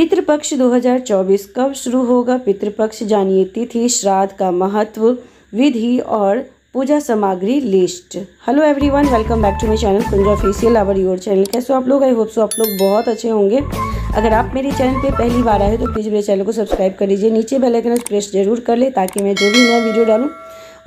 पितृपक्ष 2024 कब शुरू होगा पितृपक्ष जानिए तिथि श्राद्ध का महत्व विधि और पूजा सामग्री list hello everyone welcome back to my channel Kunja official our your channel कैसे आप लोग आई होप सो आप लोग बहुत अच्छे होंगे अगर आप मेरे चैनल पे पहली बार आए हो तो प्लीज़ मेरे चैनल को सब्सक्राइब कर लीजिए नीचे बेल आइकन प्रेस जरूर कर ले ताकि मैं जो भी नया वीडियो डालूँ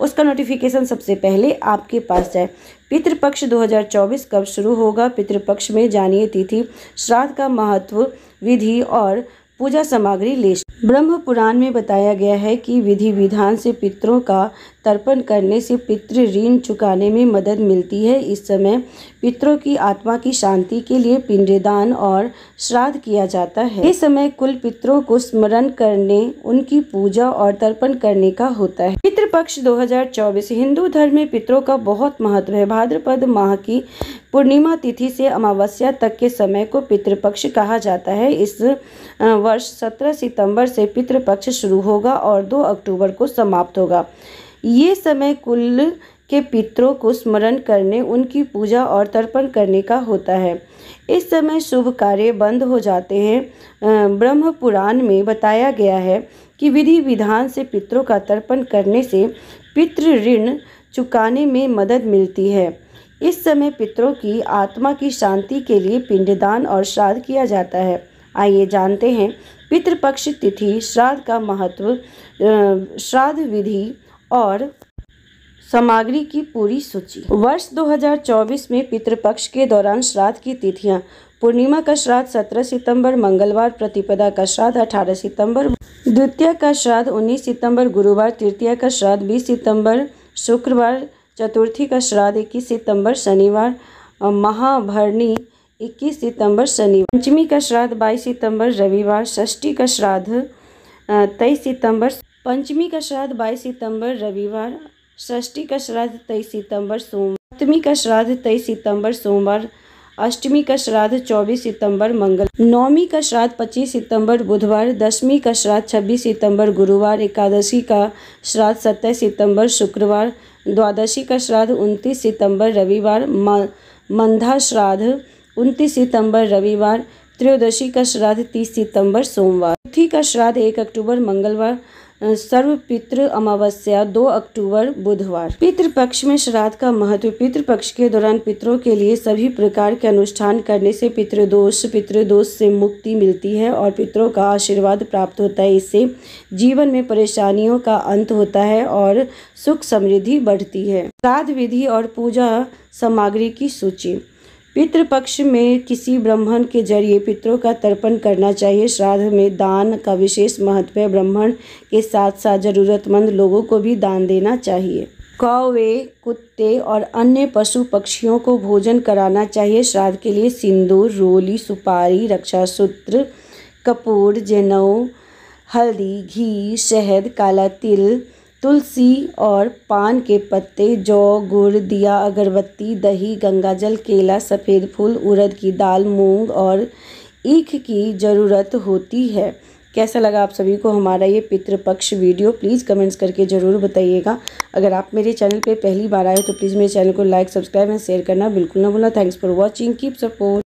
उसका नोटिफिकेशन सबसे पहले आपके पास जाए पितृपक्ष 2024 कब शुरू होगा पितृपक्ष में जानिए तिथि श्राद्ध का महत्व विधि और पूजा सामग्री ले ब्रह्म पुराण में बताया गया है कि विधि विधान से पितरों का तर्पण करने से पितृ ऋण चुकाने में मदद मिलती है इस समय पितरों की आत्मा की शांति के लिए पिंडदान और श्राद्ध किया जाता है इस समय कुल पितरों को स्मरण करने उनकी पूजा और तर्पण करने का होता है पितृपक्ष दो हिंदू धर्म में पितरों का बहुत महत्व है भाद्रपद माह की पूर्णिमा तिथि से अमावस्या तक के समय को पितृपक्ष कहा जाता है इस वर्ष 17 सितंबर से पितृपक्ष शुरू होगा और 2 अक्टूबर को समाप्त होगा ये समय कुल के पितरों को स्मरण करने उनकी पूजा और तर्पण करने का होता है इस समय शुभ कार्य बंद हो जाते हैं ब्रह्म पुराण में बताया गया है कि विधि विधान से पितरों का तर्पण करने से पितृ ऋण चुकाने में मदद मिलती है इस समय पितरों की आत्मा की शांति के लिए पिंडदान और श्राद्ध किया जाता है आइए जानते हैं पितृपक्ष तिथि श्राद्ध का महत्व श्राद्ध विधि और सामग्री की पूरी सूची वर्ष 2024 में पितृपक्ष के दौरान श्राद्ध की तिथियां पूर्णिमा का श्राद्ध 17 सितंबर मंगलवार प्रतिपदा का श्राद्ध 18 सितंबर द्वितीय का श्राद्ध 19 सितंबर गुरुवार तृतीय का श्राद्ध 20 सितंबर शुक्रवार चतुर्थी का श्राद्ध इक्कीस सितंबर शनिवार महाभरणी इक्कीस सितंबर शनिवार पंचमी का श्राद्ध बाईस सितंबर रविवार षष्ठी का श्राद्ध तेईस सितंबर पंचमी का श्राद्ध बाईस सितंबर रविवार षष्ठी का श्राद्ध तेईस सितंबर सोमवार सप्तमी का श्राद्ध तेईस सितंबर सोमवार अष्टमी का श्राद्ध 24 सितंबर मंगल नौमी का श्राद्ध 25 सितंबर बुधवार दसवीं का श्राद्ध 26 सितंबर गुरुवार एकादशी का श्राद्ध 27 सितंबर शुक्रवार द्वादशी का श्राद्ध 29 सितंबर रविवार मंधा श्राद्ध 29 सितंबर रविवार त्रयोदशी का श्राद्ध 30 सितंबर सोमवार तिथि का श्राद्ध एक अक्टूबर मंगलवार सर्व पितृ अमावस्या दो अक्टूबर बुधवार पितृ पक्ष में श्राद्ध का महत्व पितृ पक्ष के दौरान पितरों के लिए सभी प्रकार के अनुष्ठान करने से पितृदोष पितृदोष से मुक्ति मिलती है और पितरों का आशीर्वाद प्राप्त होता है इससे जीवन में परेशानियों का अंत होता है और सुख समृद्धि बढ़ती है श्राद्ध विधि और पूजा सामग्री की सूची पितृपक्ष में किसी ब्राह्मण के जरिए पितरों का तर्पण करना चाहिए श्राद्ध में दान का विशेष महत्व है ब्राह्मण के साथ साथ जरूरतमंद लोगों को भी दान देना चाहिए कौवे कुत्ते और अन्य पशु पक्षियों को भोजन कराना चाहिए श्राद्ध के लिए सिंदूर रोली सुपारी रक्षा सूत्र कपूर जनऊ हल्दी घी शहद काला तिल तुलसी और पान के पत्ते जौ गुड़ दिया अगरबत्ती दही गंगाजल केला सफ़ेद फूल उड़द की दाल मूंग और ईख की ज़रूरत होती है कैसा लगा आप सभी को हमारा ये पितृपक्ष वीडियो प्लीज़ कमेंट्स करके ज़रूर बताइएगा अगर आप मेरे चैनल पे पहली बार आए हो तो प्लीज़ मेरे चैनल को लाइक सब्सक्राइब एंड शेयर करना बिल्कुल ना भूलना thanks for watching keep support